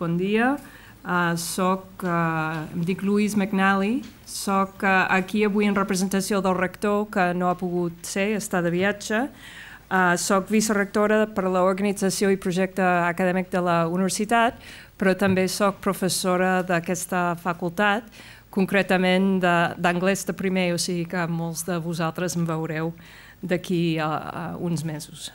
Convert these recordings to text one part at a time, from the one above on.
Bon dia, uh, ah, soc, uh, ah, em dic Louis McNally, soc uh, ah, aquí avui en representació del rector que no ha pogut ser, està de viatge. Uh, soc vicerectora per a l'organització i projecte acadèmic de la universitat, però també soc professora d'aquesta facultat, concretament d'anglès de, de primer, o sigui que molts de vosaltres em veureu d'aquí a, a uns mesos.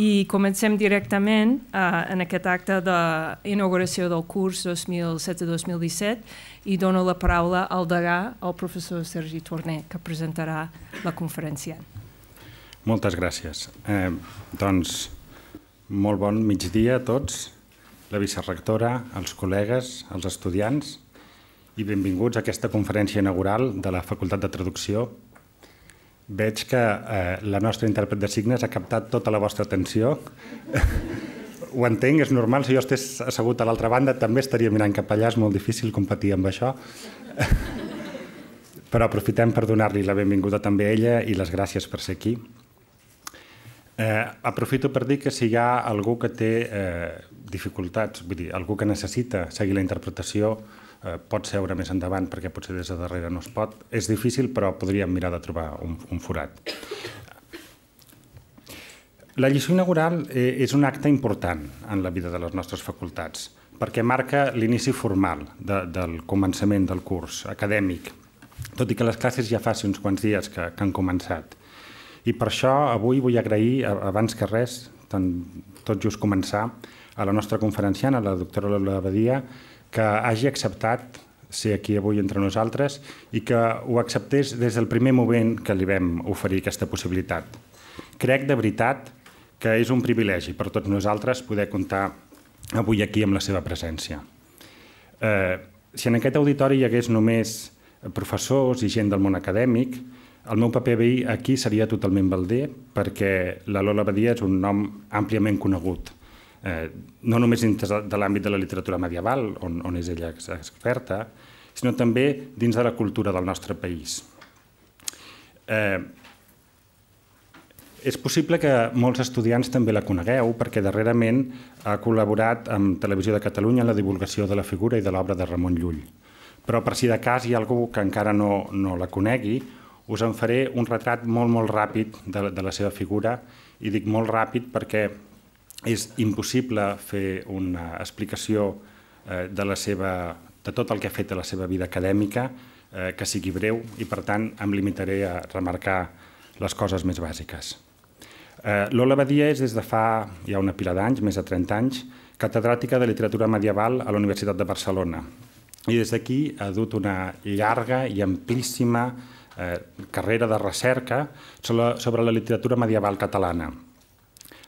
I comencem directament eh, en aquest acte d'inauguració del curs 2017-2017 i dono la paraula al degà, al professor Sergi Torné, que presentarà la conferència. Moltes gràcies. Eh, doncs, molt bon migdia a tots, la vicerrectora, els col·legues, els estudiants i benvinguts a aquesta conferència inaugural de la Facultat de Traducció Veig que eh, la nostra intèrpret de signes ha captat tota la vostra atenció. Ho entenc, és normal. Si jo estés assegut a l'altra banda també estaria mirant cap allà. És molt difícil competir amb això. Però aprofitem per donar-li la benvinguda també a ella i les gràcies per ser aquí. Eh, aprofito per dir que si hi ha algú que té eh, dificultats, vull dir, algú que necessita seguir la interpretació, Eh, pot seure més endavant perquè potser des de darrere no es pot. És difícil, però podríem mirar de trobar un, un forat. La lliçó inaugural eh, és un acte important en la vida de les nostres facultats perquè marca l'inici formal de, del començament del curs acadèmic, tot i que les classes ja fa uns quants dies que, que han començat. I per això avui vull agrair, abans que res, tant, tot just començar, a la nostra conferenciant, a la doctora Lola Badia, que hagi acceptat ser aquí avui entre nosaltres i que ho acceptés des del primer moment que li vam oferir aquesta possibilitat. Crec de veritat que és un privilegi per tots nosaltres poder comptar avui aquí amb la seva presència. Eh, si en aquest auditori hi hagués només professors i gent del món acadèmic, el meu paper veí aquí seria totalment balder perquè la Lola Badia és un nom àmpliament conegut eh, no només dins de l'àmbit de la literatura medieval, on, on és ella experta, sinó també dins de la cultura del nostre país. Eh, és possible que molts estudiants també la conegueu perquè darrerament ha col·laborat amb Televisió de Catalunya en la divulgació de la figura i de l'obra de Ramon Llull. Però per si de cas hi ha algú que encara no, no la conegui, us en faré un retrat molt, molt ràpid de, de la seva figura i dic molt ràpid perquè és impossible fer una explicació eh, de, la seva, de tot el que ha fet a la seva vida acadèmica eh, que sigui breu i, per tant, em limitaré a remarcar les coses més bàsiques. Eh, Lola Badia és des de fa ja una pila d'anys, més de 30 anys, catedràtica de literatura medieval a la Universitat de Barcelona. I des d'aquí ha dut una llarga i amplíssima eh, carrera de recerca sobre, sobre la literatura medieval catalana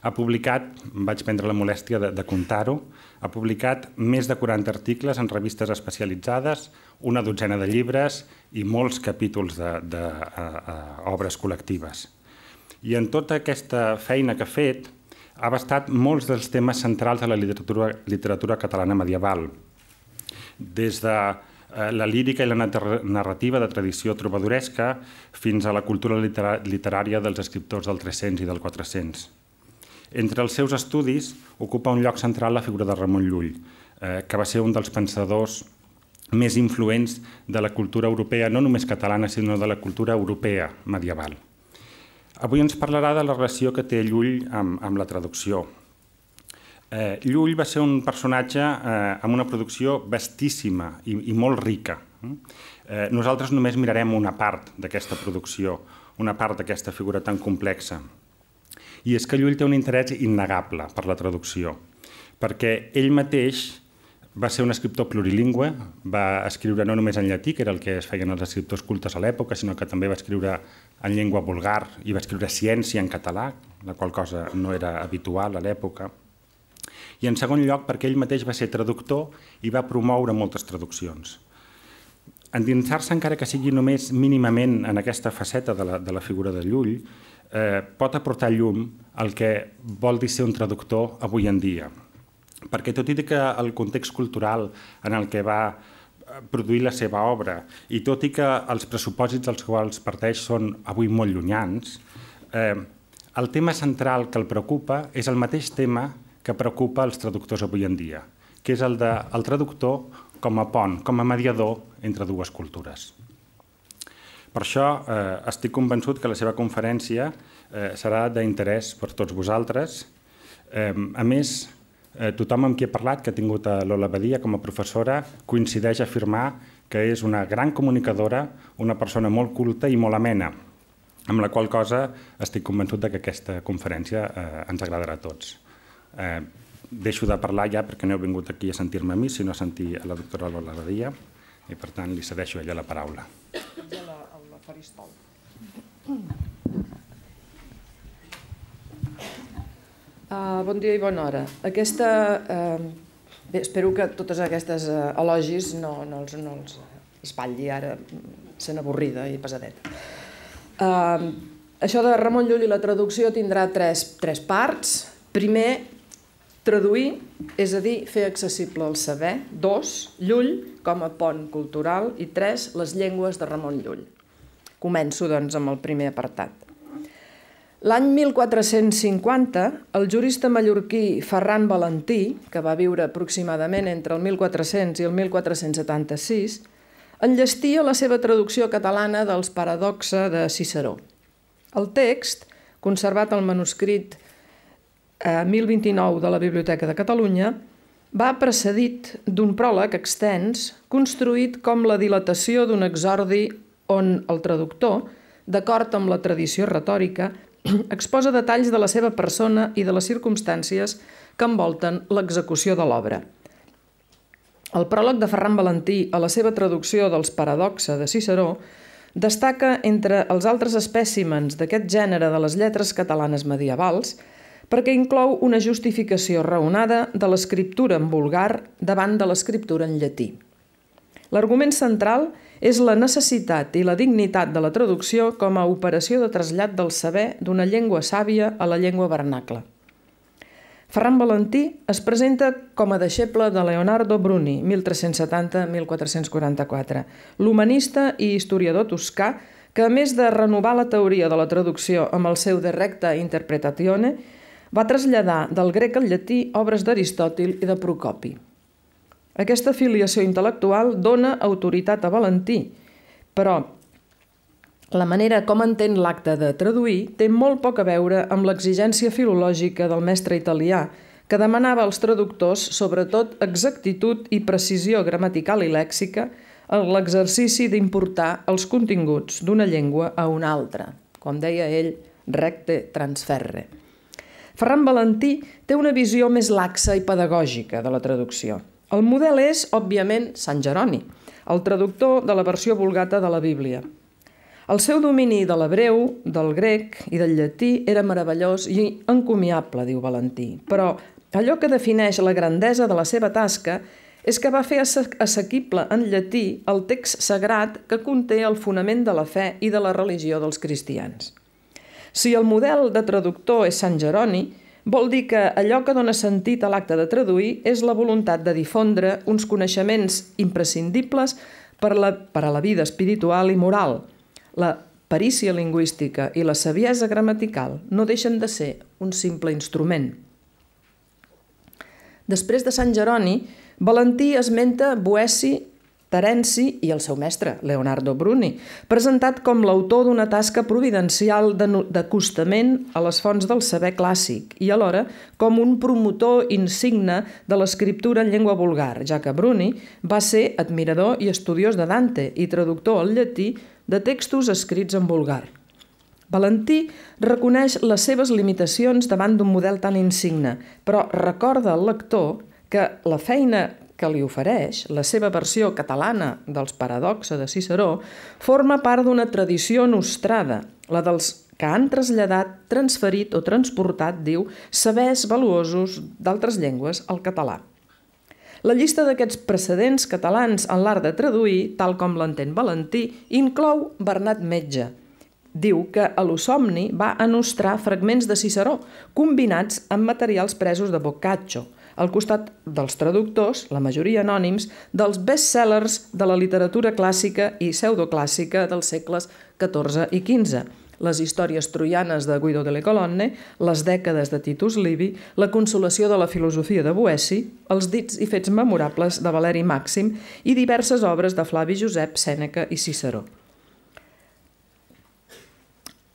ha publicat, vaig prendre la molèstia de, de comptar-ho, ha publicat més de 40 articles en revistes especialitzades, una dotzena de llibres i molts capítols d'obres col·lectives. I en tota aquesta feina que ha fet, ha bastat molts dels temes centrals de la literatura, literatura catalana medieval, des de eh, la lírica i la narrativa de tradició trobadoresca fins a la cultura literària dels escriptors del 300 i del 400. Entre els seus estudis ocupa un lloc central la figura de Ramon Llull, eh, que va ser un dels pensadors més influents de la cultura europea, no només catalana, sinó de la cultura europea medieval. Avui ens parlarà de la relació que té Llull amb, amb la traducció. Eh, Llull va ser un personatge eh, amb una producció vastíssima i, i molt rica. Eh, nosaltres només mirarem una part d'aquesta producció, una part d'aquesta figura tan complexa. I és que Llull té un interès innegable per la traducció, perquè ell mateix va ser un escriptor plurilingüe, va escriure no només en llatí, que era el que es feien els escriptors cultes a l'època, sinó que també va escriure en llengua vulgar i va escriure ciència en català, la qual cosa no era habitual a l'època. I en segon lloc, perquè ell mateix va ser traductor i va promoure moltes traduccions. Endinsar-se, encara que sigui només mínimament en aquesta faceta de la, de la figura de Llull, eh, pot aportar llum al que vol dir ser un traductor avui en dia. Perquè tot i que el context cultural en el que va eh, produir la seva obra i tot i que els pressupòsits dels quals parteix són avui molt llunyans, eh, el tema central que el preocupa és el mateix tema que preocupa els traductors avui en dia, que és el del de, el traductor com a pont, com a mediador entre dues cultures. Per això eh, estic convençut que la seva conferència eh, serà d'interès per tots vosaltres. Eh, a més, eh, tothom amb qui he parlat, que ha tingut a Lola Badia com a professora, coincideix a afirmar que és una gran comunicadora, una persona molt culta i molt amena, amb la qual cosa estic convençut que aquesta conferència eh, ens agradarà a tots. Eh, deixo de parlar ja perquè no heu vingut aquí a sentir-me a mi, sinó a sentir a la doctora Lola Badia, i per tant li cedeixo a ella la paraula. Ja la faristol. Uh, bon dia i bona hora. Aquesta, uh, bé, espero que totes aquestes uh, elogis no, no, els, no els espatlli ara sent avorrida i pesadeta. Uh, això de Ramon Llull i la traducció tindrà tres, tres parts. Primer, traduir, és a dir, fer accessible el saber. Dos, Llull com a pont cultural. I tres, les llengües de Ramon Llull. Començo doncs, amb el primer apartat. L'any 1450, el jurista mallorquí Ferran Valentí, que va viure aproximadament entre el 1400 i el 1476, enllestia la seva traducció catalana dels Paradoxa de Ciceró. El text, conservat al manuscrit 1029 eh, de la Biblioteca de Catalunya, va precedit d'un pròleg extens construït com la dilatació d'un exordi on el traductor, d'acord amb la tradició retòrica, exposa detalls de la seva persona i de les circumstàncies que envolten l'execució de l'obra. El pròleg de Ferran Valentí a la seva traducció dels Paradoxa de Ciceró destaca entre els altres espècimens d'aquest gènere de les lletres catalanes medievals perquè inclou una justificació raonada de l'escriptura en vulgar davant de l'escriptura en llatí. L'argument central és la necessitat i la dignitat de la traducció com a operació de trasllat del saber d'una llengua sàvia a la llengua vernacle. Ferran Valentí es presenta com a deixeble de Leonardo Bruni, 1370-1444, l'humanista i historiador toscà que, a més de renovar la teoria de la traducció amb el seu de recta interpretatione, va traslladar del grec al llatí obres d'Aristòtil i de Procopi. Aquesta filiació intel·lectual dona autoritat a Valentí, però la manera com entén l'acte de traduir té molt poc a veure amb l'exigència filològica del mestre italià, que demanava als traductors, sobretot, exactitud i precisió gramatical i lèxica en l'exercici d'importar els continguts d'una llengua a una altra, com deia ell, recte transferre. Ferran Valentí té una visió més laxa i pedagògica de la traducció – el model és, òbviament, Sant Jeroni, el traductor de la versió vulgata de la Bíblia. El seu domini de l'hebreu, del grec i del llatí era meravellós i encomiable, diu Valentí, però allò que defineix la grandesa de la seva tasca és que va fer assequible en llatí el text sagrat que conté el fonament de la fe i de la religió dels cristians. Si el model de traductor és Sant Jeroni, Vol dir que allò que dona sentit a l'acte de traduir és la voluntat de difondre uns coneixements imprescindibles per, la, per a la vida espiritual i moral. La perícia lingüística i la saviesa gramatical no deixen de ser un simple instrument. Després de Sant Jeroni, Valentí esmenta Boessi Terenci i el seu mestre, Leonardo Bruni, presentat com l'autor d'una tasca providencial d'acostament a les fonts del saber clàssic i alhora com un promotor insigne de l'escriptura en llengua vulgar, ja que Bruni va ser admirador i estudiós de Dante i traductor al llatí de textos escrits en vulgar. Valentí reconeix les seves limitacions davant d'un model tan insigne, però recorda al lector que la feina que li ofereix, la seva versió catalana dels Paradoxa de Ciceró, forma part d'una tradició nostrada, la dels que han traslladat, transferit o transportat, diu, sabers valuosos d'altres llengües al català. La llista d'aquests precedents catalans en l'art de traduir, tal com l'entén Valentí, inclou Bernat Metge. Diu que a l'Usomni va anostrar fragments de Ciceró, combinats amb materials presos de Boccaccio, al costat dels traductors, la majoria anònims, dels bestsellers de la literatura clàssica i pseudoclàssica dels segles XIV i XV, les històries troianes de Guido de le Colonne, les dècades de Titus Livi, la consolació de la filosofia de Boessi, els dits i fets memorables de Valeri Màxim i diverses obres de Flavi Josep, Sèneca i Ciceró.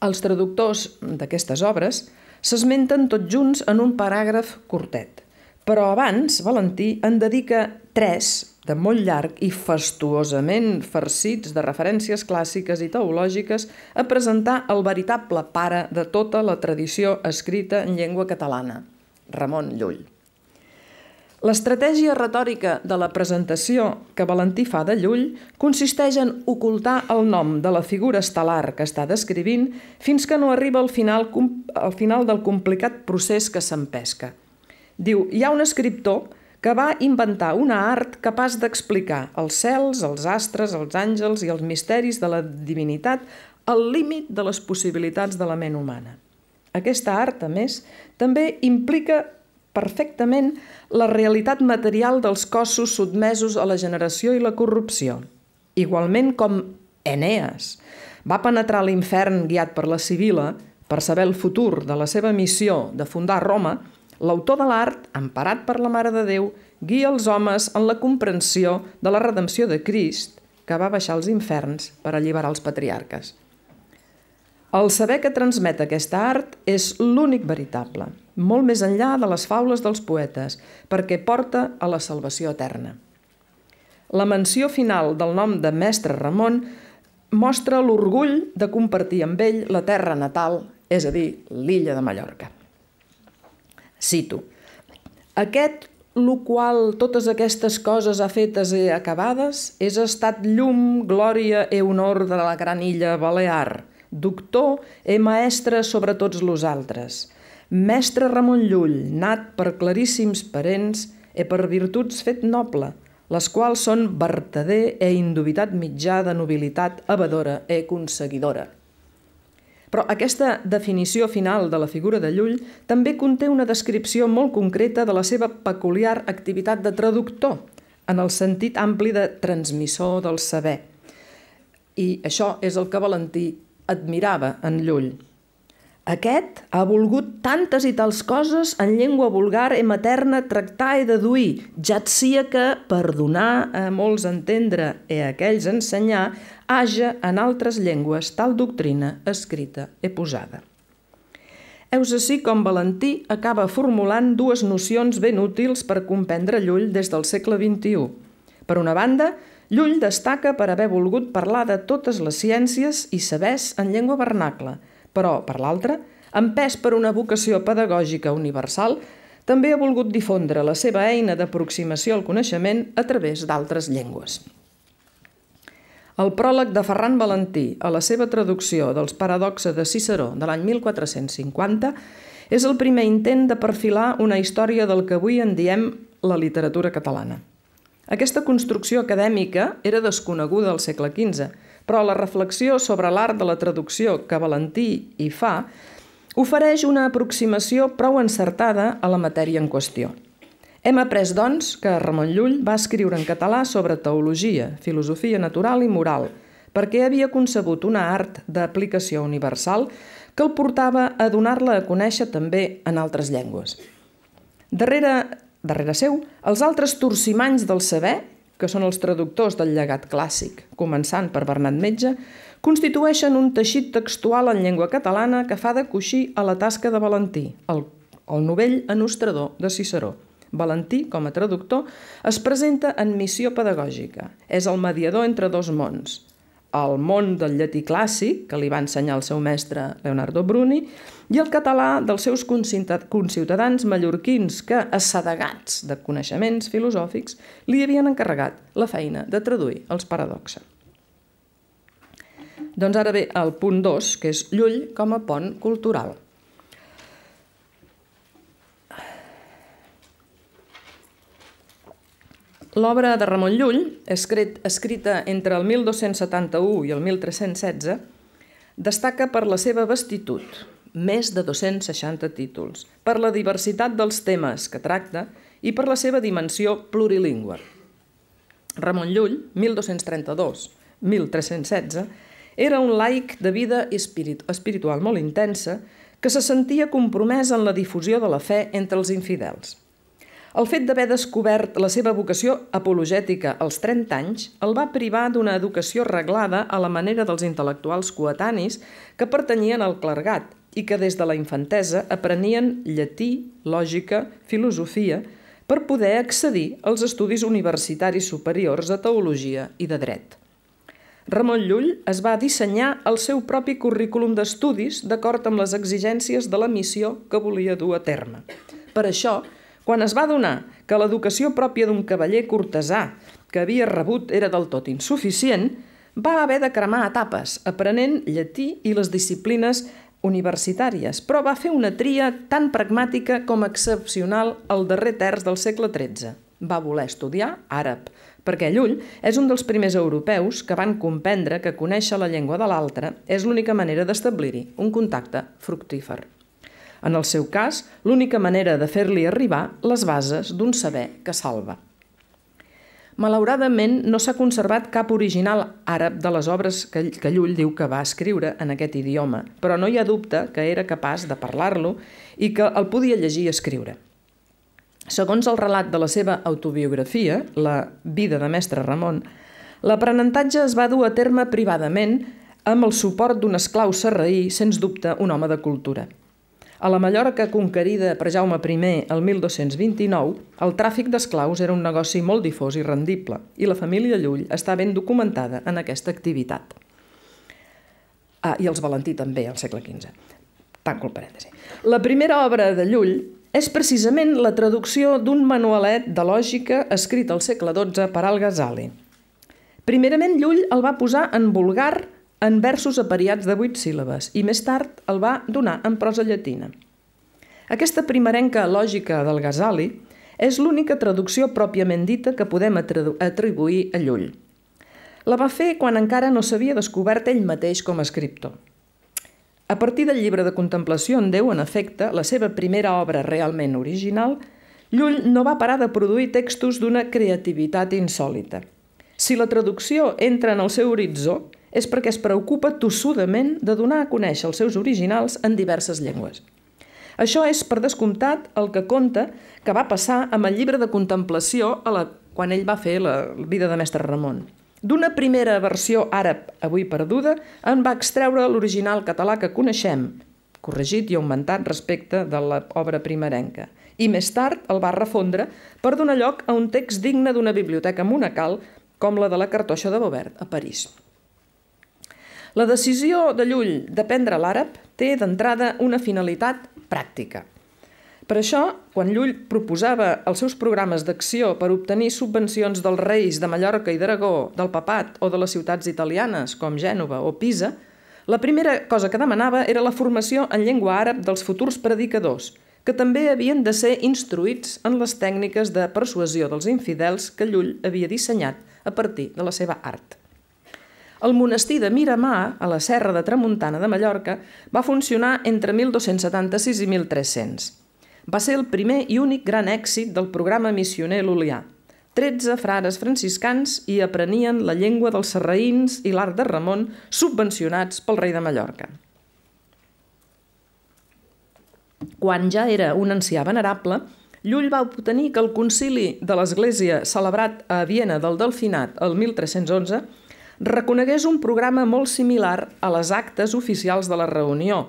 Els traductors d'aquestes obres s'esmenten tots junts en un paràgraf curtet – però abans, Valentí en dedica tres de molt llarg i fastuosament farcits de referències clàssiques i teològiques a presentar el veritable pare de tota la tradició escrita en llengua catalana, Ramon Llull. L'estratègia retòrica de la presentació que Valentí fa de Llull consisteix en ocultar el nom de la figura estel·lar que està descrivint fins que no arriba al final, al final del complicat procés que s'empesca – Diu, hi ha un escriptor que va inventar una art capaç d'explicar els cels, els astres, els àngels i els misteris de la divinitat al límit de les possibilitats de la ment humana. Aquesta art, a més, també implica perfectament la realitat material dels cossos sotmesos a la generació i la corrupció. Igualment com Enees va penetrar l'infern guiat per la Sibila per saber el futur de la seva missió de fundar Roma, L'autor de l'art, emparat per la Mare de Déu, guia els homes en la comprensió de la redempció de Crist, que va baixar als inferns per alliberar els patriarques. El saber que transmet aquesta art és l'únic veritable, molt més enllà de les faules dels poetes, perquè porta a la salvació eterna. La menció final del nom de Mestre Ramon mostra l'orgull de compartir amb ell la terra natal, és a dir, l'illa de Mallorca. Cito. Aquest lo qual totes aquestes coses ha fetes i acabades és estat llum, glòria i honor de la gran illa Balear, doctor i maestre sobre tots los altres, mestre Ramon Llull, nat per claríssims parents i per virtuts fet noble, les quals són vertader e indubitat mitjà de nobilitat abadora e conseguidora. Però aquesta definició final de la figura de Llull també conté una descripció molt concreta de la seva peculiar activitat de traductor, en el sentit ampli de transmissor del saber. I això és el que Valentí admirava en Llull. Aquest ha volgut tantes i tals coses en llengua vulgar i materna tractar i deduir, ja et sia que, per donar a molts entendre i a aquells ensenyar, haja en altres llengües tal doctrina escrita i posada. Heus així com Valentí acaba formulant dues nocions ben útils per comprendre Llull des del segle XXI. Per una banda, Llull destaca per haver volgut parlar de totes les ciències i sabers en llengua vernacla – però, per l'altra, empès per una vocació pedagògica universal, també ha volgut difondre la seva eina d'aproximació al coneixement a través d'altres llengües. El pròleg de Ferran Valentí a la seva traducció dels Paradoxes de Ciceró de l'any 1450 és el primer intent de perfilar una història del que avui en diem la literatura catalana. Aquesta construcció acadèmica era desconeguda al segle XV però la reflexió sobre l'art de la traducció que Valentí hi fa ofereix una aproximació prou encertada a la matèria en qüestió. Hem après, doncs, que Ramon Llull va escriure en català sobre teologia, filosofia natural i moral, perquè havia concebut una art d'aplicació universal que el portava a donar-la a conèixer també en altres llengües. Darrere, darrere seu, els altres torcimanys del saber que són els traductors del llegat clàssic, començant per Bernat Metge, constitueixen un teixit textual en llengua catalana que fa de coixí a la tasca de Valentí, el, el novell enostrador de Ciceró. Valentí, com a traductor, es presenta en missió pedagògica. És el mediador entre dos mons, el món del llatí clàssic, que li va ensenyar el seu mestre Leonardo Bruni, i el català dels seus conciutadans mallorquins que, assedegats de coneixements filosòfics, li havien encarregat la feina de traduir els paradoxes. Doncs ara ve el punt 2, que és Llull com a pont cultural. L'obra de Ramon Llull, escrit, escrita entre el 1271 i el 1316, destaca per la seva vestitud, més de 260 títols, per la diversitat dels temes que tracta i per la seva dimensió plurilingüe. Ramon Llull, 1232-1316, era un laic de vida espiritual molt intensa que se sentia compromès en la difusió de la fe entre els infidels. El fet d'haver descobert la seva vocació apologètica als 30 anys el va privar d'una educació reglada a la manera dels intel·lectuals coetanis que pertanyien al clergat i que des de la infantesa aprenien llatí, lògica, filosofia, per poder accedir als estudis universitaris superiors de teologia i de dret. Ramon Llull es va dissenyar el seu propi currículum d'estudis d'acord amb les exigències de la missió que volia dur a terme. Per això, quan es va donar que l'educació pròpia d'un cavaller cortesà que havia rebut era del tot insuficient, va haver de cremar etapes, aprenent llatí i les disciplines universitàries, però va fer una tria tan pragmàtica com excepcional al darrer terç del segle XIII. Va voler estudiar àrab, perquè Llull és un dels primers europeus que van comprendre que conèixer la llengua de l'altre és l'única manera d'establir-hi un contacte fructífer. En el seu cas, l'única manera de fer-li arribar les bases d'un saber que salva. Malauradament, no s'ha conservat cap original àrab de les obres que, que Llull diu que va escriure en aquest idioma, però no hi ha dubte que era capaç de parlar-lo i que el podia llegir i escriure. Segons el relat de la seva autobiografia, La vida de mestre Ramon, l'aprenentatge es va dur a terme privadament amb el suport d'un esclau serraí, sens dubte un home de cultura. A la Mallorca conquerida per Jaume I el 1229, el tràfic d'esclaus era un negoci molt difós i rendible, i la família Llull està ben documentada en aquesta activitat. Ah, i els Valentí també, al segle XV. Tanco el parèntesi. La primera obra de Llull és precisament la traducció d'un manualet de lògica escrit al segle XII per Al-Ghazali. Primerament, Llull el va posar en vulgar en versos apariats de vuit síl·labes i més tard el va donar en prosa llatina. Aquesta primerenca lògica del Gasali és l'única traducció pròpiament dita que podem atribuir a Llull. La va fer quan encara no s'havia descobert ell mateix com a escriptor. A partir del llibre de contemplació en Déu, en efecte, la seva primera obra realment original, Llull no va parar de produir textos d'una creativitat insòlita. Si la traducció entra en el seu horitzó, és perquè es preocupa tossudament de donar a conèixer els seus originals en diverses llengües. Això és, per descomptat, el que conta que va passar amb el llibre de contemplació a la, quan ell va fer la vida de Mestre Ramon. D'una primera versió àrab avui perduda en va extreure l'original català que coneixem, corregit i augmentat respecte de l'obra primerenca, i més tard el va refondre per donar lloc a un text digne d'una biblioteca monacal com la de la Cartoixa de Bobert a París. La decisió de Llull d'aprendre l'àrab té d'entrada una finalitat pràctica. Per això, quan Llull proposava els seus programes d'acció per obtenir subvencions dels reis de Mallorca i d'Aragó, del papat o de les ciutats italianes com Gènova o Pisa, la primera cosa que demanava era la formació en llengua àrab dels futurs predicadors, que també havien de ser instruïts en les tècniques de persuasió dels infidels que Llull havia dissenyat a partir de la seva art. El monestir de Miramar, a la Serra de Tramuntana de Mallorca, va funcionar entre 1276 i 1300. Va ser el primer i únic gran èxit del programa missioner lulià. 13 frares franciscans hi aprenien la llengua dels serraïns i l'art de Ramon, subvencionats pel rei de Mallorca. Quan ja era un ancià venerable, Llull va obtenir que el concili de l'Església celebrat a Viena del Delfinat el 1311 reconegués un programa molt similar a les actes oficials de la reunió,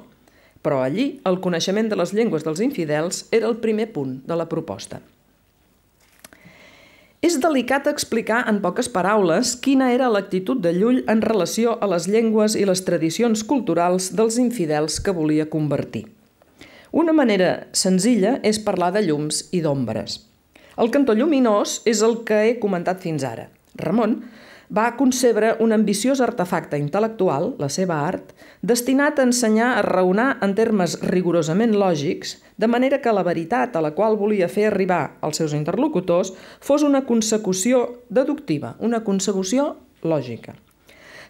però allí el coneixement de les llengües dels infidels era el primer punt de la proposta. És delicat explicar en poques paraules quina era l'actitud de Llull en relació a les llengües i les tradicions culturals dels infidels que volia convertir. Una manera senzilla és parlar de llums i d'ombres. El cantó lluminós és el que he comentat fins ara. Ramon va concebre un ambiciós artefacte intel·lectual, la seva art, destinat a ensenyar a raonar en termes rigorosament lògics, de manera que la veritat a la qual volia fer arribar els seus interlocutors fos una consecució deductiva, una consecució lògica.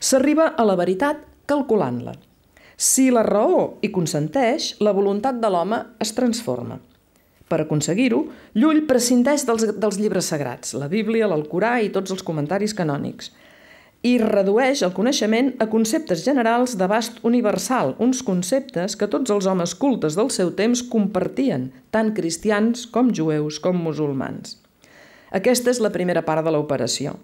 S'arriba a la veritat calculant-la. Si la raó hi consenteix, la voluntat de l'home es transforma. Per aconseguir-ho, Llull prescindeix dels, dels llibres sagrats, la Bíblia, l'Alcorà i tots els comentaris canònics, i redueix el coneixement a conceptes generals d'abast universal, uns conceptes que tots els homes cultes del seu temps compartien, tant cristians com jueus com musulmans. Aquesta és la primera part de l'operació.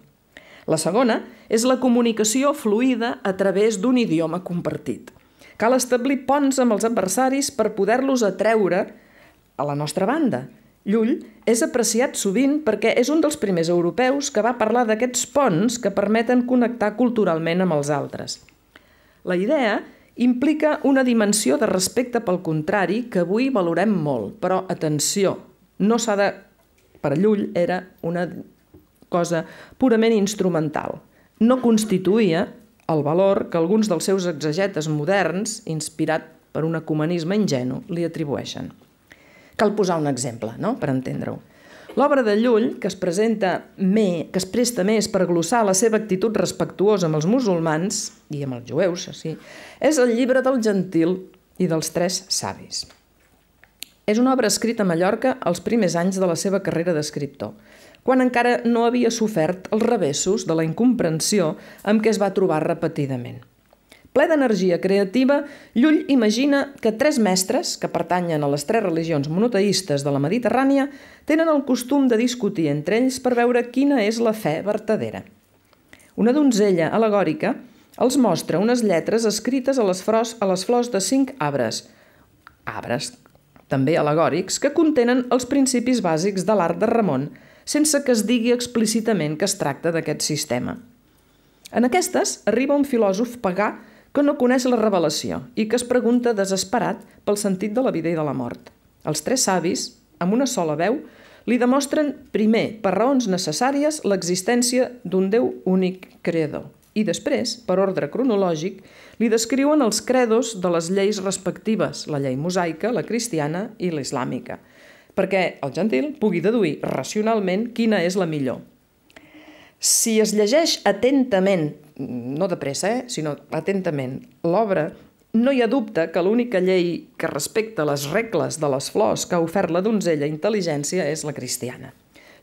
La segona és la comunicació fluida a través d'un idioma compartit. Cal establir ponts amb els adversaris per poder-los atreure a la nostra banda. Llull és apreciat sovint perquè és un dels primers europeus que va parlar d'aquests ponts que permeten connectar culturalment amb els altres. La idea implica una dimensió de respecte pel contrari que avui valorem molt, però atenció, no s'ha de... Per Llull era una cosa purament instrumental. No constituïa el valor que alguns dels seus exegetes moderns, inspirat per un ecumenisme ingenu, li atribueixen. Cal posar un exemple, no?, per entendre-ho. L'obra de Llull, que es, presenta me, que es presta més per glossar la seva actitud respectuosa amb els musulmans i amb els jueus, sí, és el llibre del gentil i dels tres savis. És una obra escrita a Mallorca als primers anys de la seva carrera d'escriptor, quan encara no havia sofert els revessos de la incomprensió amb què es va trobar repetidament. Ple d'energia creativa, Llull imagina que tres mestres, que pertanyen a les tres religions monoteístes de la Mediterrània, tenen el costum de discutir entre ells per veure quina és la fe vertadera. Una donzella alegòrica els mostra unes lletres escrites a les, flors, a les flors de cinc arbres, arbres també alegòrics, que contenen els principis bàsics de l'art de Ramon, sense que es digui explícitament que es tracta d'aquest sistema. En aquestes arriba un filòsof pagà que no coneix la revelació i que es pregunta desesperat pel sentit de la vida i de la mort. Els tres savis, amb una sola veu, li demostren primer, per raons necessàries, l'existència d'un Déu únic creador i després, per ordre cronològic, li descriuen els credos de les lleis respectives, la llei mosaica, la cristiana i l'islàmica, perquè el gentil pugui deduir racionalment quina és la millor. Si es llegeix atentament no de pressa, eh, sinó atentament, l'obra, no hi ha dubte que l'única llei que respecta les regles de les flors que ha ofert la donzella intel·ligència és la cristiana.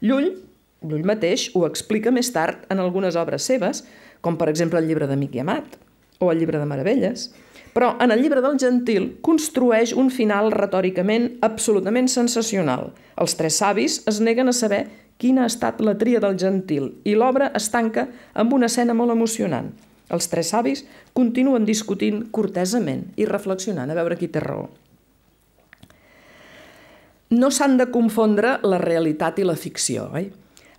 Llull, Llull mateix, ho explica més tard en algunes obres seves, com per exemple el llibre de Miqui Amat o el llibre de Meravelles, però en el llibre del Gentil construeix un final retòricament absolutament sensacional. Els tres savis es neguen a saber quina ha estat la tria del gentil, i l'obra es tanca amb una escena molt emocionant. Els tres savis continuen discutint cortesament i reflexionant a veure qui té raó. No s'han de confondre la realitat i la ficció. Oi?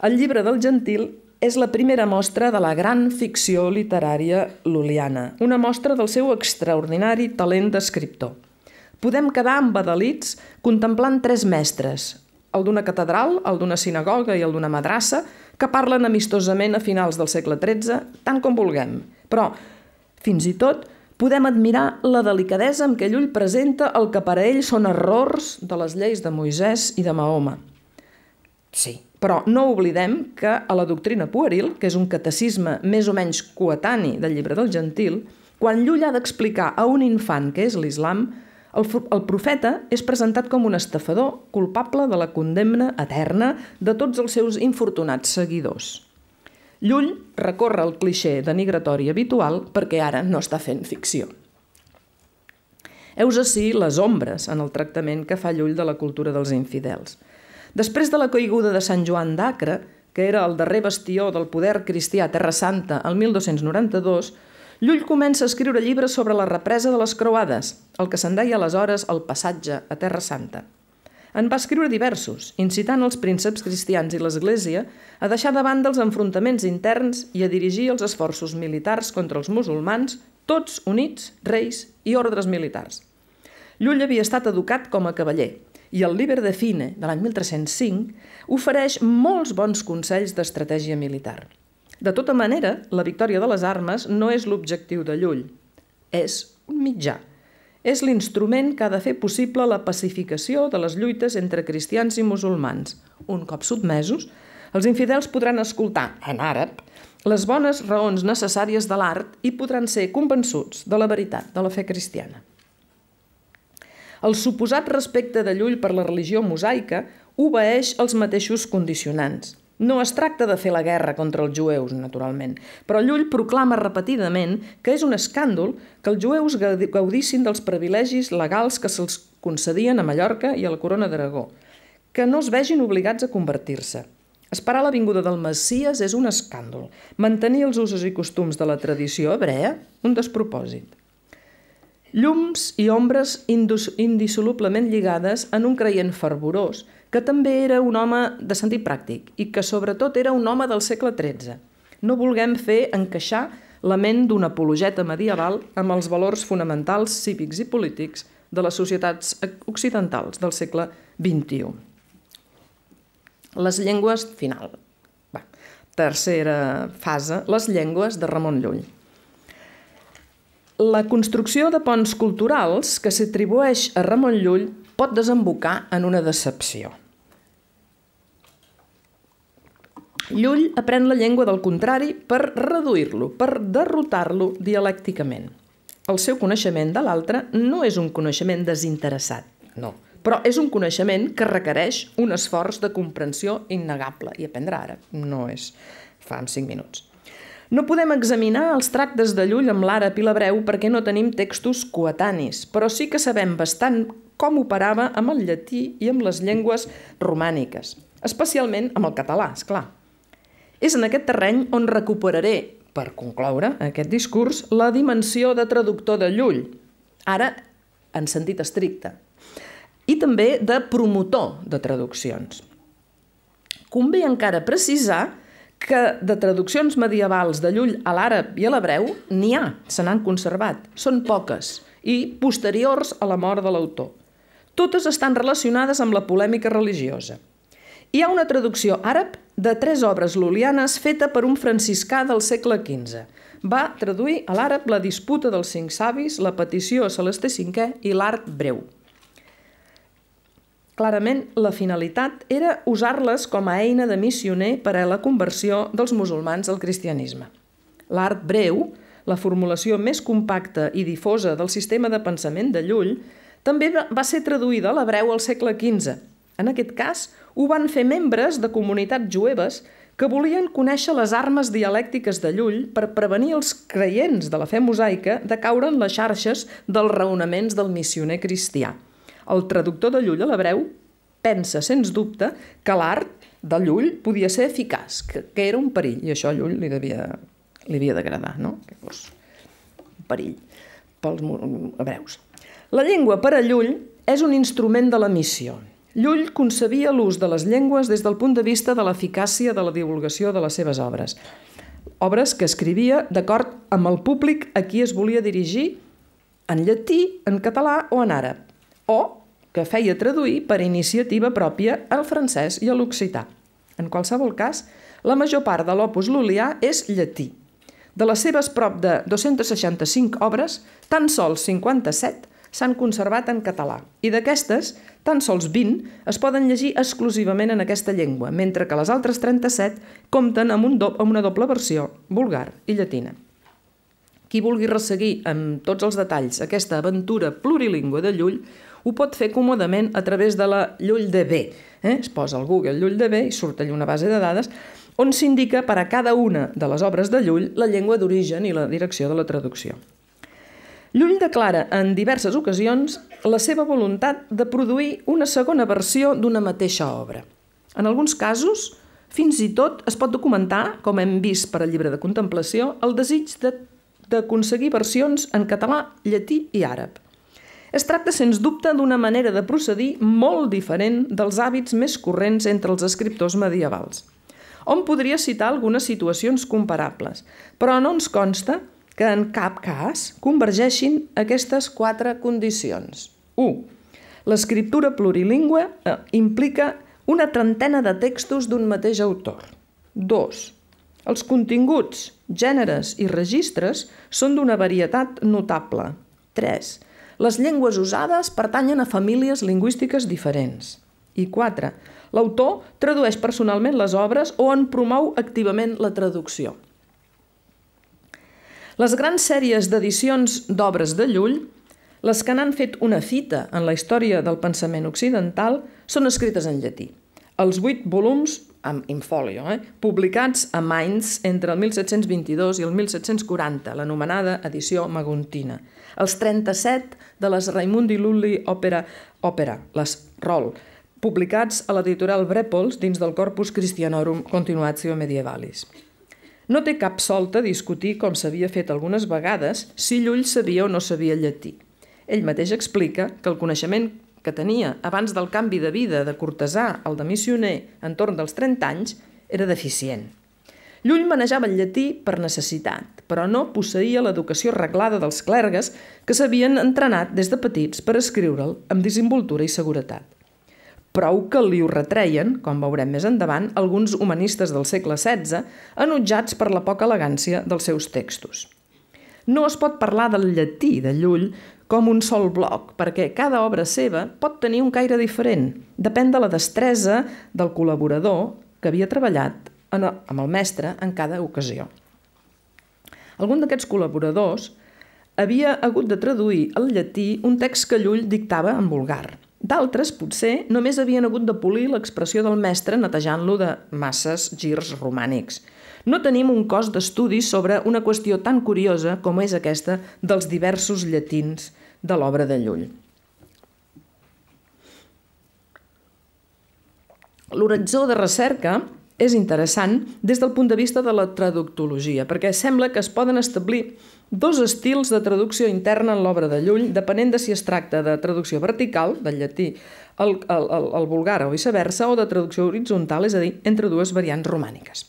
El llibre del Gentil és la primera mostra de la gran ficció literària luliana, una mostra del seu extraordinari talent d'escriptor. Podem quedar embadalits contemplant tres mestres, el d'una catedral, el d'una sinagoga i el d'una madrassa, que parlen amistosament a finals del segle XIII, tant com vulguem. Però, fins i tot, podem admirar la delicadesa amb què Llull presenta el que per a ell són errors de les lleis de Moisès i de Mahoma. Sí, però no oblidem que a la doctrina pueril, que és un catecisme més o menys coetani del llibre del Gentil, quan Llull ha d'explicar a un infant que és l'islam, el, el profeta és presentat com un estafador culpable de la condemna eterna de tots els seus infortunats seguidors. Llull recorre el cliché denigratori habitual perquè ara no està fent ficció. Heus així les ombres en el tractament que fa Llull de la cultura dels infidels. Després de la caiguda de Sant Joan d'Acre, que era el darrer bastió del poder cristià a Terra Santa el 1292, Llull comença a escriure llibres sobre la represa de les croades, el que se'n deia aleshores el passatge a Terra Santa. En va escriure diversos, incitant els prínceps cristians i l'Església a deixar de banda els enfrontaments interns i a dirigir els esforços militars contra els musulmans, tots units, reis i ordres militars. Llull havia estat educat com a cavaller, i el Liber de Fine, de l'any 1305, ofereix molts bons consells d'estratègia militar. De tota manera, la victòria de les armes no és l'objectiu de Llull. És un mitjà. És l'instrument que ha de fer possible la pacificació de les lluites entre cristians i musulmans. Un cop sotmesos, els infidels podran escoltar, en àrab, les bones raons necessàries de l'art i podran ser convençuts de la veritat de la fe cristiana. El suposat respecte de Llull per la religió mosaica obeeix els mateixos condicionants. No es tracta de fer la guerra contra els jueus, naturalment, però Llull proclama repetidament que és un escàndol que els jueus gaudissin dels privilegis legals que se'ls concedien a Mallorca i a la Corona d'Aragó, que no es vegin obligats a convertir-se. Esperar la vinguda del Messias és un escàndol. Mantenir els usos i costums de la tradició hebrea, un despropòsit. Llums i ombres indissolublement lligades en un creient fervorós, que també era un home de sentit pràctic i que sobretot era un home del segle XIII. No vulguem fer encaixar la ment d'un apologeta medieval amb els valors fonamentals cívics i polítics de les societats occidentals del segle XXI. Les llengües, final. Va, tercera fase, les llengües de Ramon Llull. La construcció de ponts culturals que s'atribueix a Ramon Llull pot desembocar en una decepció. Llull aprèn la llengua del contrari per reduir-lo, per derrotar-lo dialècticament. El seu coneixement de l'altre no és un coneixement desinteressat, no, però és un coneixement que requereix un esforç de comprensió innegable i aprendre ara no és fa en 5 minuts. No podem examinar els tractes de Llull amb l'àrab i l'hebreu perquè no tenim textos coetanis, però sí que sabem bastant com operava amb el llatí i amb les llengües romàniques, especialment amb el català, és clar. És en aquest terreny on recuperaré, per concloure aquest discurs, la dimensió de traductor de Llull, ara en sentit estricte, i també de promotor de traduccions. Convé encara precisar que de traduccions medievals de Llull a l'àrab i a l'hebreu n'hi ha, se n'han conservat, són poques i posteriors a la mort de l'autor. Totes estan relacionades amb la polèmica religiosa. Hi ha una traducció àrab de tres obres lulianes feta per un franciscà del segle XV. Va traduir a l'àrab la disputa dels cinc savis, la petició a Celeste V i l'art breu. Clarament, la finalitat era usar-les com a eina de missioner per a la conversió dels musulmans al cristianisme. L'art breu, la formulació més compacta i difosa del sistema de pensament de Llull, també va ser traduïda a l'hebreu al segle XV. En aquest cas, ho van fer membres de comunitats jueves que volien conèixer les armes dialèctiques de Llull per prevenir els creients de la fe mosaica de caure en les xarxes dels raonaments del missioner cristià. El traductor de Llull a l'hebreu pensa, sens dubte, que l'art de Llull podia ser eficaç, que, que era un perill, i això a Llull li devia, li havia d'agradar, no? que fos un perill pels hebreus. La llengua per a Llull és un instrument de la missió, Llull concebia l'ús de les llengües des del punt de vista de l'eficàcia de la divulgació de les seves obres. Obres que escrivia d'acord amb el públic a qui es volia dirigir en llatí, en català o en àrab, o que feia traduir per iniciativa pròpia al francès i a l'occità. En qualsevol cas, la major part de l'opus lulià és llatí. De les seves prop de 265 obres, tan sols 57 s'han conservat en català i d'aquestes, tan sols 20 es poden llegir exclusivament en aquesta llengua, mentre que les altres 37 compten amb, un do amb una doble versió, vulgar i llatina. Qui vulgui resseguir amb tots els detalls aquesta aventura plurilingüe de Llull ho pot fer còmodament a través de la Llull de B. Eh? Es posa al Google Llull de B i surt allà una base de dades on s'indica per a cada una de les obres de Llull la llengua d'origen i la direcció de la traducció. Llull declara en diverses ocasions la seva voluntat de produir una segona versió d'una mateixa obra. En alguns casos, fins i tot es pot documentar, com hem vist per al llibre de contemplació, el desig d'aconseguir de, versions en català, llatí i àrab. Es tracta, sens dubte, d'una manera de procedir molt diferent dels hàbits més corrents entre els escriptors medievals. On podria citar algunes situacions comparables, però no ens consta que en cap cas convergeixin aquestes quatre condicions. 1. L'escriptura plurilingüe eh, implica una trentena de textos d'un mateix autor. 2. Els continguts, gèneres i registres són d'una varietat notable. 3. Les llengües usades pertanyen a famílies lingüístiques diferents. I 4. L'autor tradueix personalment les obres o en promou activament la traducció. Les grans sèries d'edicions d'obres de Llull, les que n'han fet una fita en la història del pensament occidental, són escrites en llatí. Els vuit volums, amb infolio, eh, publicats a Mainz entre el 1722 i el 1740, l'anomenada edició maguntina. Els 37 de les Raimundi Lulli Opera, Opera les Roll, publicats a l'editorial Brepols dins del Corpus Christianorum Continuatio Medievalis. No té cap solta discutir, com s'havia fet algunes vegades, si Llull sabia o no sabia llatí. Ell mateix explica que el coneixement que tenia abans del canvi de vida de cortesà al de missioner entorn dels 30 anys era deficient. Llull manejava el llatí per necessitat, però no posseïa l'educació reglada dels clergues que s'havien entrenat des de petits per escriure'l amb disinvoltura i seguretat prou que li ho retreien, com veurem més endavant, alguns humanistes del segle XVI, enutjats per la poca elegància dels seus textos. No es pot parlar del llatí de Llull com un sol bloc, perquè cada obra seva pot tenir un caire diferent. Depèn de la destresa del col·laborador que havia treballat en el, amb el mestre en cada ocasió. Algun d'aquests col·laboradors havia hagut de traduir al llatí un text que Llull dictava en vulgar – D'altres, potser, només havien hagut de polir l'expressió del mestre netejant-lo de masses girs romànics. No tenim un cos d'estudis sobre una qüestió tan curiosa com és aquesta dels diversos llatins de l'obra de Llull. L'horitzó de recerca és interessant des del punt de vista de la traductologia, perquè sembla que es poden establir dos estils de traducció interna en l'obra de Llull, depenent de si es tracta de traducció vertical, del llatí al, al, al, vulgar o viceversa, o de traducció horitzontal, és a dir, entre dues variants romàniques.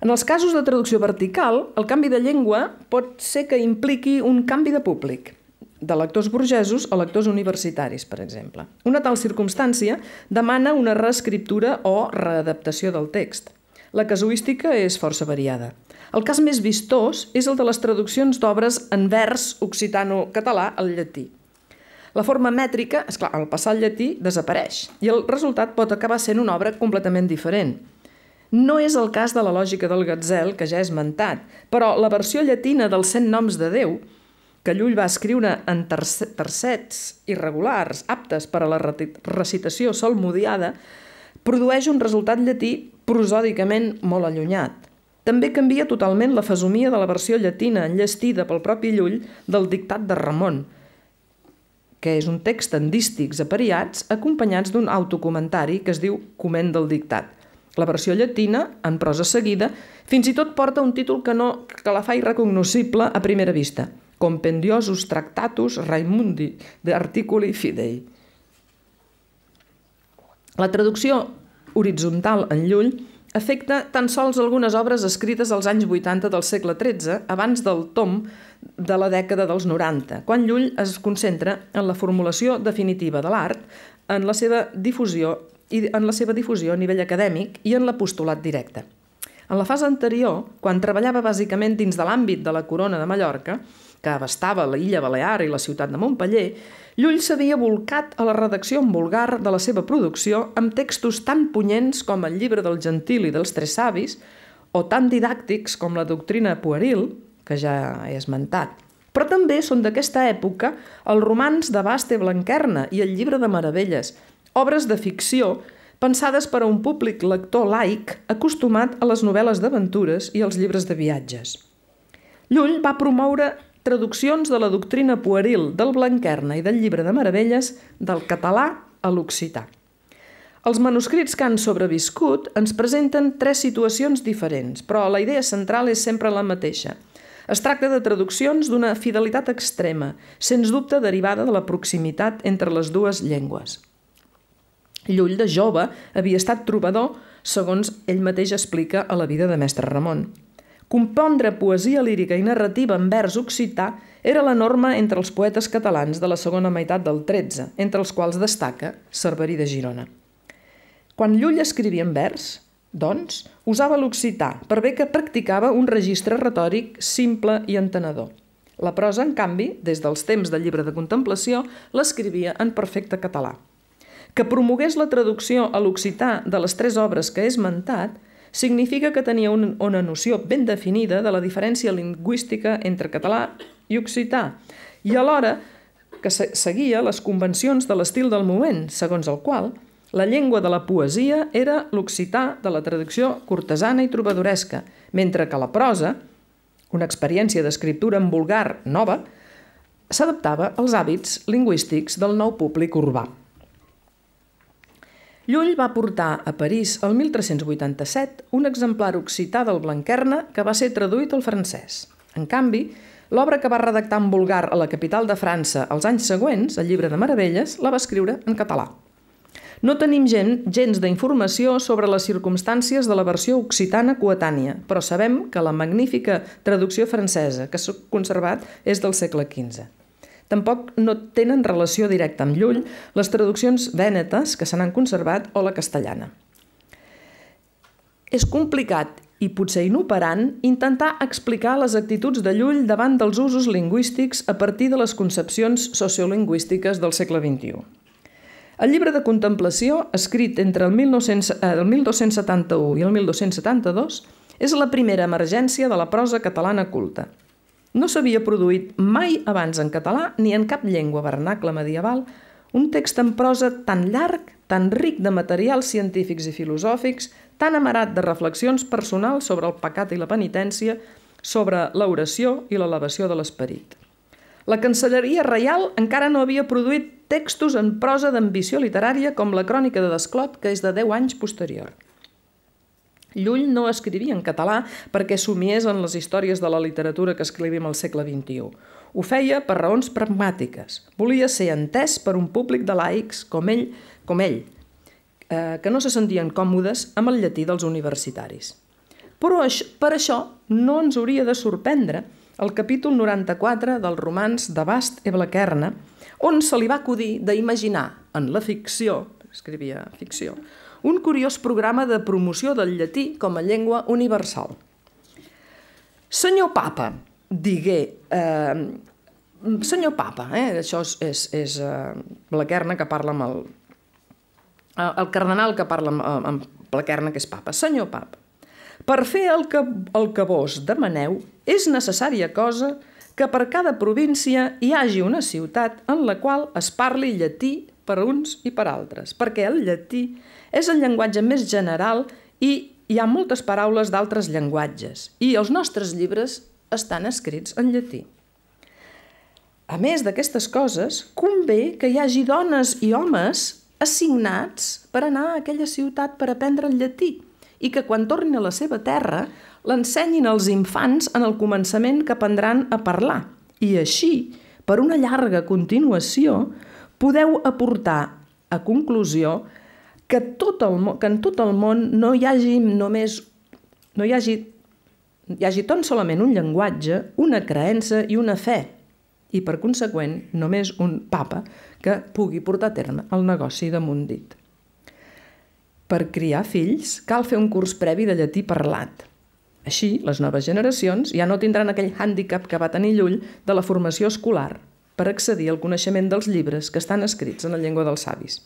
En els casos de traducció vertical, el canvi de llengua pot ser que impliqui un canvi de públic – de lectors burgesos a lectors universitaris, per exemple. Una tal circumstància demana una reescriptura o readaptació del text. La casuística és força variada. El cas més vistós és el de les traduccions d'obres en vers occitano-català al llatí. La forma mètrica, és clar, al passar al llatí desapareix i el resultat pot acabar sent una obra completament diferent. No és el cas de la lògica del Gatzel, que ja he esmentat, però la versió llatina dels 100 noms de Déu que Llull va escriure en tercets irregulars, aptes per a la recitació solmodiada, produeix un resultat llatí prosòdicament molt allunyat. També canvia totalment la fesomia de la versió llatina enllestida pel propi Llull del dictat de Ramon, que és un text en dístics apariats acompanyats d'un autocomentari que es diu Coment del dictat. La versió llatina, en prosa seguida, fins i tot porta un títol que, no, que la fa irrecognoscible a primera vista – compendiosus tractatus Raimundi d'Articuli Fidei. La traducció horitzontal en Llull afecta tan sols algunes obres escrites als anys 80 del segle XIII, abans del tom de la dècada dels 90, quan Llull es concentra en la formulació definitiva de l'art, en la seva difusió i en la seva difusió a nivell acadèmic i en l'apostolat directe. En la fase anterior, quan treballava bàsicament dins de l'àmbit de la corona de Mallorca, que abastava la illa Balear i la ciutat de Montpeller, Llull s'havia volcat a la redacció en vulgar de la seva producció amb textos tan punyents com el llibre del Gentil i dels Tres Savis, o tan didàctics com la doctrina pueril, que ja he esmentat. Però també són d'aquesta època els romans de Baste Blanquerna i el llibre de Meravelles, obres de ficció pensades per a un públic lector laic acostumat a les novel·les d'aventures i als llibres de viatges. Llull va promoure traduccions de la doctrina pueril del Blanquerna i del llibre de meravelles del català a l'occità. Els manuscrits que han sobreviscut ens presenten tres situacions diferents, però la idea central és sempre la mateixa. Es tracta de traduccions d'una fidelitat extrema, sens dubte derivada de la proximitat entre les dues llengües. Llull de jove havia estat trobador, segons ell mateix explica a la vida de Mestre Ramon compondre poesia lírica i narrativa en vers occità era la norma entre els poetes catalans de la segona meitat del XIII, entre els quals destaca Cerverí de Girona. Quan Llull escrivia en vers, doncs, usava l'occità, per bé que practicava un registre retòric simple i entenedor. La prosa, en canvi, des dels temps del llibre de contemplació, l'escrivia en perfecte català. Que promogués la traducció a l'occità de les tres obres que he esmentat significa que tenia un, una noció ben definida de la diferència lingüística entre català i occità, i alhora que se seguia les convencions de l'estil del moment, segons el qual la llengua de la poesia era l'occità de la traducció cortesana i trobadoresca, mentre que la prosa, una experiència d'escriptura en vulgar nova, s'adaptava als hàbits lingüístics del nou públic urbà. Llull va portar a París el 1387 un exemplar occità del Blanquerna que va ser traduït al francès. En canvi, l'obra que va redactar en vulgar a la capital de França els anys següents, el llibre de Meravelles, la va escriure en català. No tenim gent, gens d'informació sobre les circumstàncies de la versió occitana coetània, però sabem que la magnífica traducció francesa que s'ha conservat és del segle XV. Tampoc no tenen relació directa amb Llull les traduccions vènetes que se n'han conservat o la castellana. És complicat i potser inoperant intentar explicar les actituds de Llull davant dels usos lingüístics a partir de les concepcions sociolingüístiques del segle XXI. El llibre de contemplació, escrit entre el, 1900, eh, el 1271 i el 1272, és la primera emergència de la prosa catalana culta – no s'havia produït mai abans en català ni en cap llengua vernacle medieval un text en prosa tan llarg, tan ric de materials científics i filosòfics, tan amarat de reflexions personals sobre el pecat i la penitència, sobre l'oració i l'elevació de l'esperit. La Cancelleria Reial encara no havia produït textos en prosa d'ambició literària com la crònica de Desclot, que és de 10 anys posterior. Llull no escrivia en català perquè somiés en les històries de la literatura que escrivim al segle XXI. Ho feia per raons pragmàtiques. Volia ser entès per un públic de laics com ell, com ell eh, que no se sentien còmodes amb el llatí dels universitaris. Però per això no ens hauria de sorprendre el capítol 94 del romans de Bast e Blaquerna, on se li va acudir d'imaginar en la ficció, escrivia ficció, un curiós programa de promoció del llatí com a llengua universal. Senyor Papa, digué... Eh, senyor Papa, eh, això és, és, és eh, Blaquerna que parla amb el... Eh, el cardenal que parla amb, eh, amb Blaquerna, que és Papa. Senyor Papa, per fer el que, el que vos demaneu és necessària cosa que per cada província hi hagi una ciutat en la qual es parli llatí per uns i per altres, perquè el llatí és el llenguatge més general i hi ha moltes paraules d'altres llenguatges. I els nostres llibres estan escrits en llatí. A més d'aquestes coses, convé que hi hagi dones i homes assignats per anar a aquella ciutat per aprendre el llatí i que quan tornin a la seva terra l'ensenyin als infants en el començament que aprendran a parlar. I així, per una llarga continuació, podeu aportar a conclusió que, tot el, món, que en tot el món no hi hagi només... no hi hagi, hi hagi tan solament un llenguatge, una creença i una fe, i per conseqüent només un papa que pugui portar a terme el negoci de mundit. Per criar fills cal fer un curs previ de llatí parlat. Així, les noves generacions ja no tindran aquell hàndicap que va tenir Llull de la formació escolar per accedir al coneixement dels llibres que estan escrits en la llengua dels savis.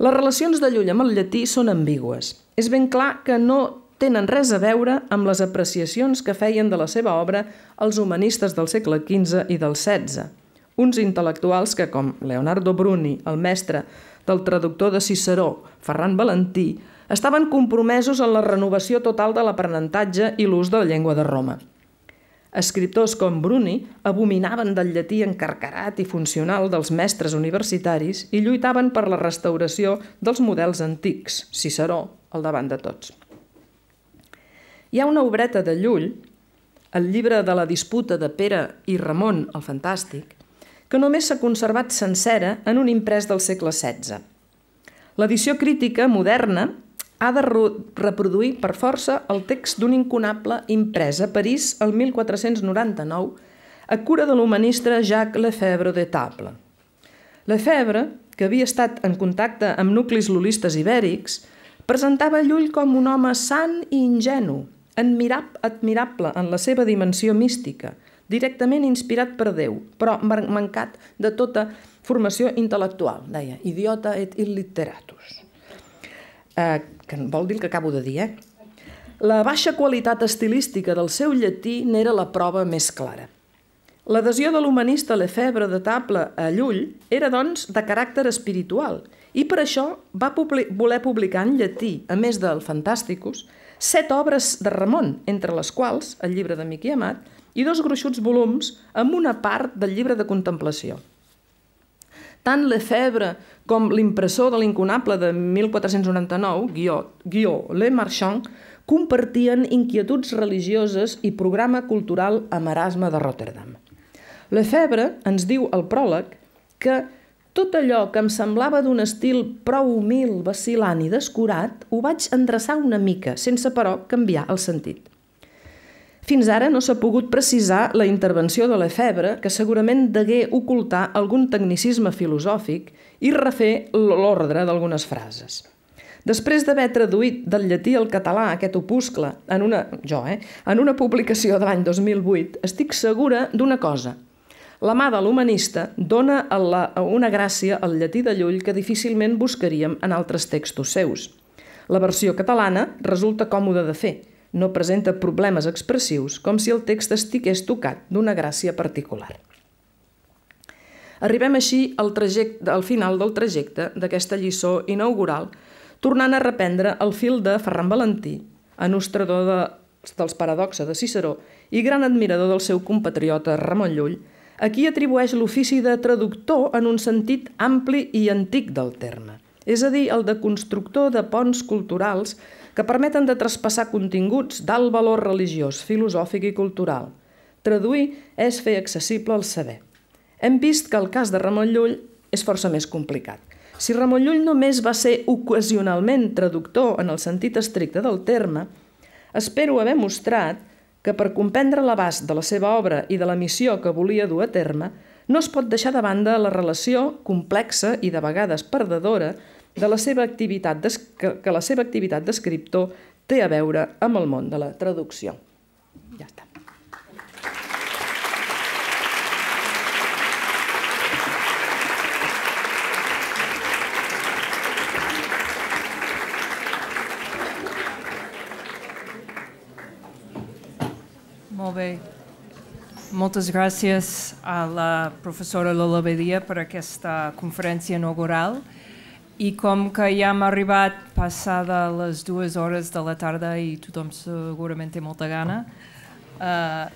Les relacions de Llull amb el llatí són ambigües. És ben clar que no tenen res a veure amb les apreciacions que feien de la seva obra els humanistes del segle XV i del XVI, uns intel·lectuals que, com Leonardo Bruni, el mestre del traductor de Ciceró, Ferran Valentí, estaven compromesos en la renovació total de l'aprenentatge i l'ús de la llengua de Roma. Escriptors com Bruni abominaven del llatí encarcarat i funcional dels mestres universitaris i lluitaven per la restauració dels models antics, Ciceró al davant de tots. Hi ha una obreta de Llull, el llibre de la disputa de Pere i Ramon el Fantàstic, que només s'ha conservat sencera en un imprès del segle XVI. L'edició crítica moderna ha de reproduir per força el text d'un incunable imprès a París el 1499 a cura de l'humanista Jacques Lefebvre de Table. Lefebvre, que havia estat en contacte amb nuclis lulistes ibèrics, presentava Llull com un home sant i ingenu, admirable en la seva dimensió mística, directament inspirat per Déu, però mancat de tota formació intel·lectual, deia, idiota et illiteratus. Eh, que vol dir el que acabo de dir, eh? La baixa qualitat estilística del seu llatí n'era la prova més clara. L'adhesió de l'humanista Lefebvre de Table a Llull era, doncs, de caràcter espiritual i per això va publi voler publicar en llatí, a més del Fantàsticus, set obres de Ramon, entre les quals el llibre de Miqui Amat i dos gruixuts volums amb una part del llibre de contemplació. Tant Lefebvre com l'impressor de l'incunable de 1499, guió, guió Le Marchand, compartien inquietuds religioses i programa cultural a Marasma de Rotterdam. Lefebvre ens diu al pròleg que tot allò que em semblava d'un estil prou humil, vacilant i descurat, ho vaig endreçar una mica, sense però canviar el sentit. Fins ara no s'ha pogut precisar la intervenció de l'efebre que segurament degué ocultar algun tecnicisme filosòfic i refer l'ordre d'algunes frases. Després d'haver traduït del llatí al català aquest opuscle en una, jo, eh, en una publicació de l'any 2008, estic segura d'una cosa. La mà de l'humanista dona a la, a una gràcia al llatí de Llull que difícilment buscaríem en altres textos seus. La versió catalana resulta còmoda de fer – no presenta problemes expressius com si el text estigués tocat d'una gràcia particular. Arribem així al, trajecte, al final del trajecte d'aquesta lliçó inaugural, tornant a reprendre el fil de Ferran Valentí, anostrador de, dels paradoxes de Ciceró i gran admirador del seu compatriota Ramon Llull, a qui atribueix l'ofici de traductor en un sentit ampli i antic del terme, és a dir, el de constructor de ponts culturals que permeten de traspassar continguts d'alt valor religiós, filosòfic i cultural. Traduir és fer accessible el saber. Hem vist que el cas de Ramon Llull és força més complicat. Si Ramon Llull només va ser ocasionalment traductor en el sentit estricte del terme, espero haver mostrat que per comprendre l'abast de la seva obra i de la missió que volia dur a terme, no es pot deixar de banda la relació complexa i de vegades perdedora de la seva activitat que, que la seva activitat d'escriptor té a veure amb el món de la traducció. Ja està. Molt bé. Moltes gràcies a la professora Lola Bedia per aquesta conferència inaugural. I com que ja hem arribat passada les dues hores de la tarda i tothom segurament té molta gana, eh,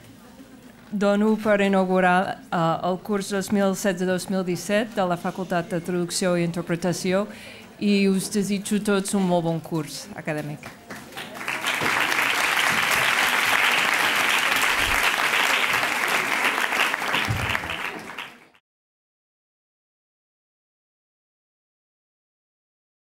dono per inaugurar eh, el curs 2016-2017 de la Facultat de Traducció i Interpretació i us desitjo tots un molt bon curs acadèmic.